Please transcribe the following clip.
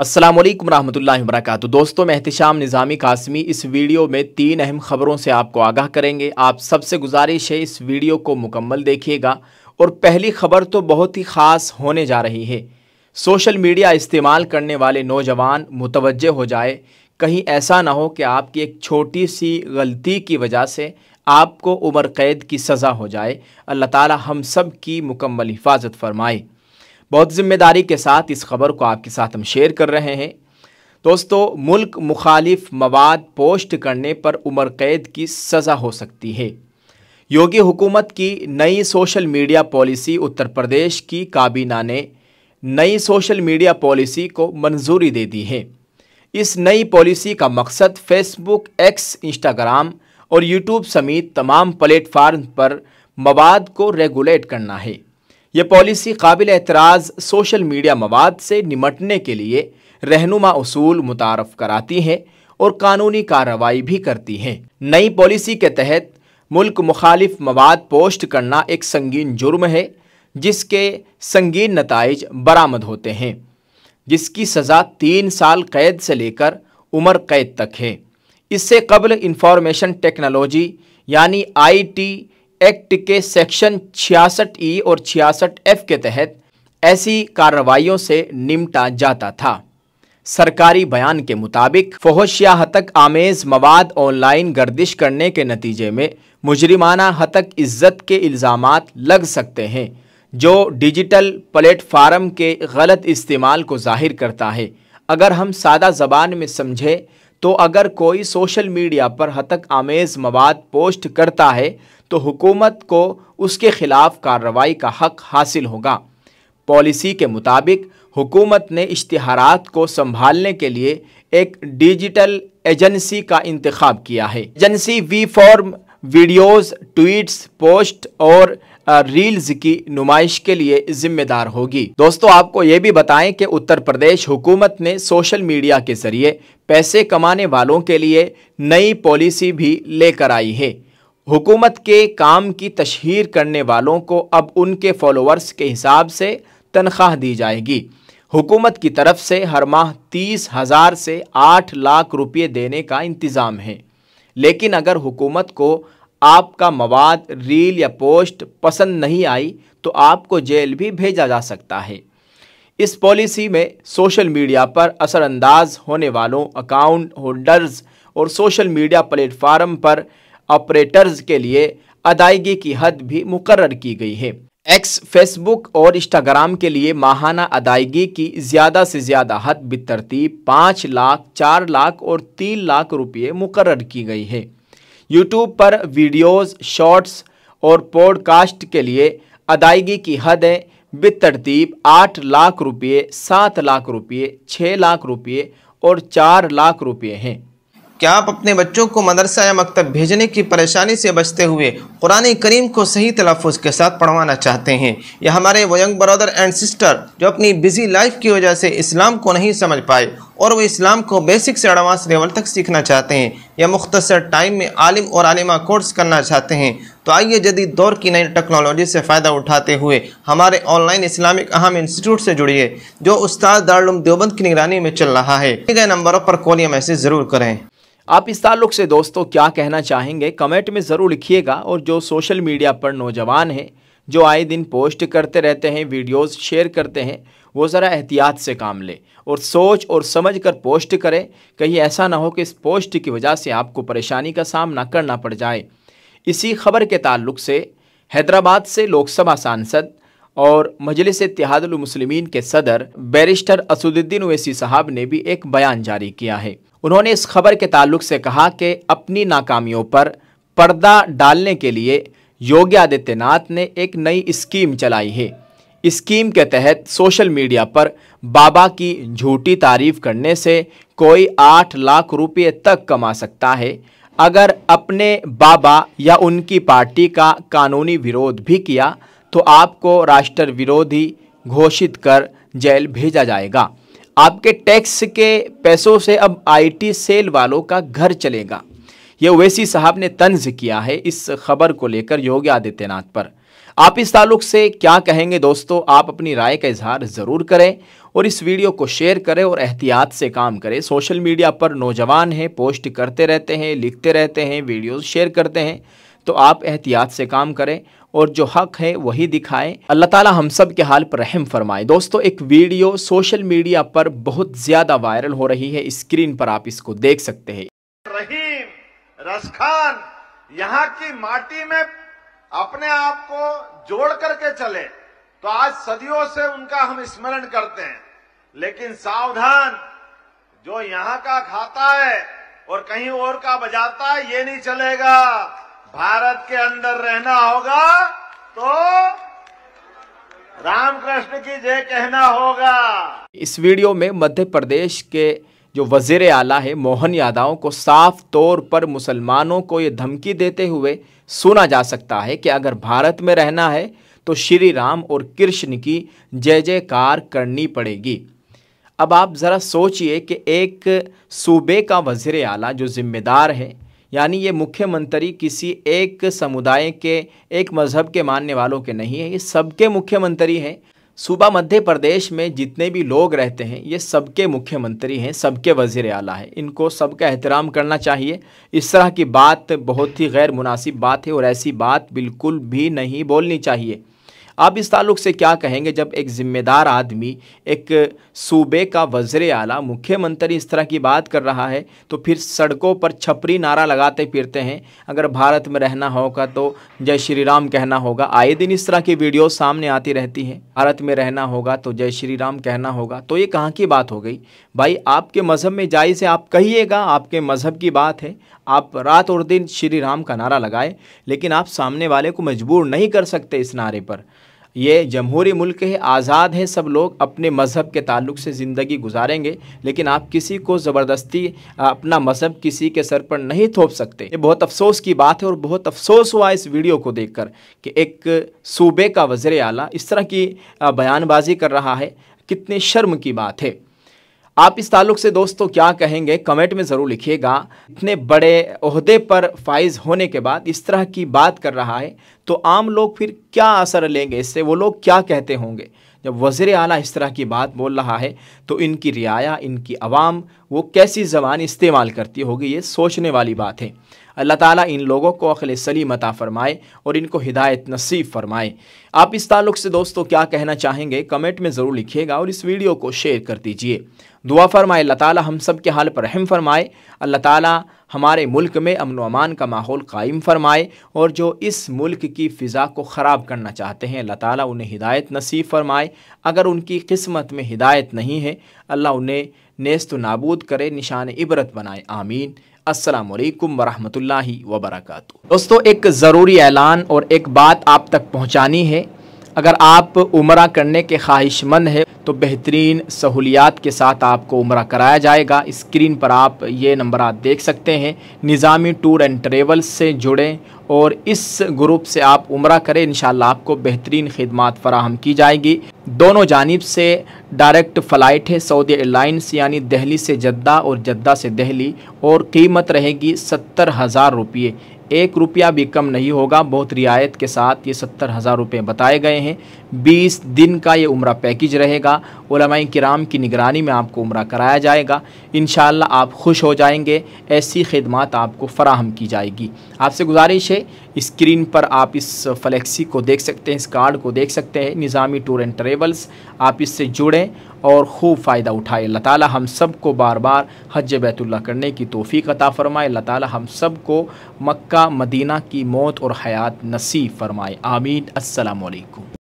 असलम वरहमल वरक दोस्तों मैं एहतम निज़ामी कासमी इस वीडियो में तीन अहम ख़बरों से आपको आगाह करेंगे आप सबसे गुजारिश है इस वीडियो को मुकम्मल देखिएगा और पहली खबर तो बहुत ही ख़ास होने जा रही है सोशल मीडिया इस्तेमाल करने वाले नौजवान मुतवजह हो जाए कहीं ऐसा ना हो कि आपकी एक छोटी सी गलती की वजह से आपको उम्र कैद की सज़ा हो जाए अल्लाह ताली हम सब की मुकम्मल हिफाजत फरमाए बहुत ज़िम्मेदारी के साथ इस खबर को आपके साथ हम शेयर कर रहे हैं दोस्तों मुल्क मुखालिफ मवाद पोस्ट करने पर उम्र कैद की सज़ा हो सकती है योगी हुकूमत की नई social media policy Uttar Pradesh की काबीना ने नई सोशल मीडिया पॉलिसी को मंजूरी दे दी है इस नई पॉलिसी का मकसद फेसबुक एक्स इंस्टाग्राम और यूट्यूब समेत तमाम प्लेटफार्म पर मवाद को रेगुलेट करना है ये पॉलिसी काबिल एतराज़ सोशल मीडिया मवाद से निमटने के लिए रहनुमा असूल मुतारफ़ कराती हैं और कानूनी कार्रवाई भी करती हैं नई पॉलिसी के तहत मुल्क मुखालिफ मवाद पोस्ट करना एक संगीन जुर्म है जिसके संगीन नतज बरामद होते हैं जिसकी सज़ा तीन साल कैद से लेकर उम्र कैद तक है इससे कबल इंफॉर्मेशन टेक्नोलॉजी यानी आईटी एक्ट के सेक्शन छियासठ ई और छियासठ एफ के तहत ऐसी कार्रवाइयों से निमटा जाता था सरकारी बयान के मुताबिक फोहशिया हतक आमेज मवाद ऑनलाइन गर्दिश करने के नतीजे में मुजरिमाना हतक इज्जत के इल्ज़ाम लग सकते हैं जो डिजिटल प्लेटफार्म के गलत इस्तेमाल को जाहिर करता है अगर हम सादा ज़बान में समझें तो अगर कोई सोशल मीडिया पर हतक आमेज़ मवाद पोस्ट करता है तो हुकूमत को उसके ख़िलाफ़ कार्रवाई का हक़ हासिल होगा पॉलिसी के मुताबिक हुकूमत ने इश्तहारात को संभालने के लिए एक डिजिटल एजेंसी का इंतखब किया है एजेंसी वी फॉर्म वीडियोस, ट्वीट्स पोस्ट और रील्स की नुमाइश के लिए जिम्मेदार होगी दोस्तों आपको ये भी बताएं कि उत्तर प्रदेश हुकूमत ने सोशल मीडिया के जरिए पैसे कमाने वालों के लिए नई पॉलिसी भी लेकर आई है हुकूमत के काम की तशहर करने वालों को अब उनके फॉलोअर्स के हिसाब से तनख्वाह दी जाएगी हुकूमत की तरफ से हर माह तीस हज़ार से आठ लाख रुपये देने का इंतज़ाम है लेकिन अगर हुकूमत को आपका मवाद रील या पोस्ट पसंद नहीं आई तो आपको जेल भी भेजा जा सकता है इस पॉलिसी में सोशल मीडिया पर असरअंदाज होने वालों अकाउंट होल्डर्स और सोशल मीडिया प्लेटफार्म पर ऑपरेटर्स के लिए अदायगी की हद भी मुकर की गई है एक्स फेसबुक और इंस्टाग्राम के लिए माहाना अदायगी की ज़्यादा से ज़्यादा हद बितरती पाँच लाख चार लाख और तीन लाख रुपये मुकर की गई है यूट्यूब पर वीडियोस, शॉर्ट्स और पॉडकास्ट के लिए अदायगी की हदें बेतरतीब आठ लाख रुपये सात लाख रुपये छः लाख रुपये और चार लाख रुपये हैं क्या आप अपने बच्चों को मदरसा या मकतब भेजने की परेशानी से बचते हुए कुरान करीम को सही तलफ़ के साथ पढ़वाना चाहते हैं या हमारे वो यंग ब्रदर एंड सिस्टर जो अपनी बिजी लाइफ की वजह से इस्लाम को नहीं समझ पाए और वो इस्लाम को बेसिक से एडवांस लेवल तक सीखना चाहते हैं या मुख्तर टाइम में आलिम और आलिमा कोर्स करना चाहते हैं तो आइए जदीद दौर की नई टेक्नोलॉजी से फ़ायदा उठाते हुए हमारे ऑनलाइन इस्लामिक अहम इंस्टीट्यूट से जुड़िए जो उस्ताद दारुल देवबंद की निगरानी में चल रहा है गए नंबरों पर कॉल या मैसेज ज़रूर करें आप इस ताल्लुक से दोस्तों क्या कहना चाहेंगे कमेंट में ज़रूर लिखिएगा और जो सोशल मीडिया पर नौजवान हैं जो आए दिन पोस्ट करते रहते हैं वीडियोस शेयर करते हैं वो ज़रा एहतियात से काम लें और सोच और समझ कर पोस्ट करें कहीं ऐसा ना हो कि इस पोस्ट की वजह से आपको परेशानी का सामना करना पड़ जाए इसी खबर के ताल्लुक से हैदराबाद से लोकसभा सांसद और मजलिस मुस्लिमीन के सदर बैरिस्टर असदुद्दीन ओवैसी साहब ने भी एक बयान जारी किया है उन्होंने इस खबर के ताल्लुक से कहा कि अपनी नाकामियों पर पर्दा डालने के लिए योगी आदित्यनाथ ने एक नई स्कीम चलाई है स्कीम के तहत सोशल मीडिया पर बाबा की झूठी तारीफ करने से कोई आठ लाख रुपये तक कमा सकता है अगर अपने बाबा या उनकी पार्टी का कानूनी विरोध भी किया तो आपको राष्ट्र विरोधी घोषित कर जेल भेजा जाएगा आपके टैक्स के पैसों से अब आईटी सेल वालों का घर चलेगा यह ओवैसी साहब ने तंज किया है इस खबर को लेकर योगी आदित्यनाथ पर आप इस ताल्लुक से क्या कहेंगे दोस्तों आप अपनी राय का इजहार ज़रूर करें और इस वीडियो को शेयर करें और एहतियात से काम करें सोशल मीडिया पर नौजवान हैं पोस्ट करते रहते हैं लिखते रहते हैं वीडियोस शेयर करते हैं तो आप एहतियात से काम करें और जो हक है वही दिखाए अल्लाह ताला हम सब के हाल पर रहम फरमाए दोस्तों एक वीडियो सोशल मीडिया पर बहुत ज़्यादा वायरल हो रही है स्क्रीन पर आप इसको देख सकते हैं रहीम रसखान यहाँ की माटी में अपने आप को जोड़ करके चले तो आज सदियों से उनका हम स्मरण करते हैं लेकिन सावधान जो यहाँ का खाता है और कहीं और का बजाता है ये नहीं चलेगा भारत के अंदर रहना होगा तो रामकृष्ण की जय कहना होगा इस वीडियो में मध्य प्रदेश के जो वजीर आला है मोहन यादव को साफ तौर पर मुसलमानों को ये धमकी देते हुए सुना जा सकता है कि अगर भारत में रहना है तो श्री राम और कृष्ण की जय जयकार करनी पड़ेगी अब आप ज़रा सोचिए कि एक सूबे का वजीर आला जो जिम्मेदार है यानी ये मुख्यमंत्री किसी एक समुदाय के एक मज़हब के मानने वालों के नहीं है ये सबके मुख्यमंत्री हैं सूबा मध्य प्रदेश में जितने भी लोग रहते हैं ये सबके मुख्यमंत्री हैं सबके वजीर आला हैं इनको सबका एहतराम करना चाहिए इस तरह की बात बहुत ही गैर मुनासिब बात है और ऐसी बात बिल्कुल भी नहीं बोलनी चाहिए आप इस ताल्लुक से क्या कहेंगे जब एक ज़िम्मेदार आदमी एक सूबे का वज्र आला मुख्यमंत्री इस तरह की बात कर रहा है तो फिर सड़कों पर छपरी नारा लगाते फिरते हैं अगर भारत में रहना होगा तो जय श्री राम कहना होगा आए दिन इस तरह की वीडियो सामने आती रहती है भारत में रहना होगा तो जय श्री राम कहना होगा तो ये कहाँ की बात हो गई भाई आपके मज़हब में जाए से आप कहिएगा आपके मज़हब की बात है आप रात और दिन श्री राम का नारा लगाए लेकिन आप सामने वाले को मजबूर नहीं कर सकते इस नारे पर ये जमहूरी मुल्क है आज़ाद है सब लोग अपने मज़हब के ताल्लुक से ज़िंदगी गुजारेंगे लेकिन आप किसी को ज़बरदस्ती अपना मज़हब किसी के सर पर नहीं थोप सकते ये बहुत अफसोस की बात है और बहुत अफसोस हुआ इस वीडियो को देखकर कि एक सूबे का वज़र अला इस तरह की बयानबाजी कर रहा है कितने शर्म की बात है आप इस ताल्लुक से दोस्तों क्या कहेंगे कमेंट में ज़रूर लिखिएगा इतने बड़े अहदे पर फाइज होने के बाद इस तरह की बात कर रहा है तो आम लोग फिर क्या असर लेंगे इससे वो लोग क्या कहते होंगे जब वज़र अली इस तरह की बात बोल रहा है तो इनकी रियाया इनकी आवाम वो कैसी ज़बान इस्तेमाल करती होगी ये सोचने वाली बात है अल्लाह ताला इन लोगों को अखिल सलीम अता फ़रमाए और इनको हिदायत नसीब फ़रमाए आप इस ताल्लुक़ से दोस्तों क्या कहना चाहेंगे कमेंट में ज़रूर लिखिएगा और इस वीडियो को शेयर कर दीजिए दुआ फ़रमाए अल्लाह ताली हम सब के हाल पर रहम फ़रमाए अल्लाह ताली हमारे मुल्क में अमन अमान का माहौल कायम फ़रमाए और जो इस मुल्क की फ़िज़ा को ख़राब करना चाहते हैं अल्लाह ताली उन्हें हिदायत नसीब फ़रमाए अगर उनकी किस्मत में हिदायत नहीं है अल्लाह उन्हें नेस्त नाबूद करे निशान इबरत बनाए आमीन अस्सलाम वालेकुम वरहमतुल्लाहि वबरकatuह दोस्तों एक ज़रूरी ऐलान और एक बात आप तक पहुंचानी है अगर आप उम्र करने के ख्वाहिशमंद हैं तो बेहतरीन सहूलियात के साथ आपको उम्र कराया जाएगा स्क्रीन पर आप ये नंबर आप देख सकते हैं निज़ामी टूर एंड ट्रेवल्स से जुड़ें और इस ग्रुप से आप उम्र करें इन आपको बेहतरीन खदमात फराहम की जाएगी दोनों जानब से डायरेक्ट फ़्लाइट है सऊदी एयरलाइंस यानी दहली से जद्दा और जद्दा से दहली और कीमत रहेगी सत्तर हज़ार रुपये एक रुपया भी कम नहीं होगा बहुत रियायत के साथ ये सत्तर हज़ार रुपये बताए गए हैं बीस दिन का ये उम्र पैकेज रहेगा उलमाई कराम की निगरानी में आपको उम्र कराया जाएगा इन आप खुश हो जाएंगे ऐसी खदमात आपको फ़राहम की जाएगी आपसे गुजारिश है स्क्रीन पर आप इस फ्लेक्सी को देख सकते हैं इस कार्ड को देख सकते हैं निज़ामी टूर एंड ट्रेवल्स आप इससे जुड़ें और खूब फ़ायदा उठाए अल्लाह हम सब को बार बार हज बैतुल्ला करने की तोफ़ी अता फ़रमाए अल्लाह हम सब को मक्का मदीना की मौत और हयात नसीब फ़रमाए आमीन असलकम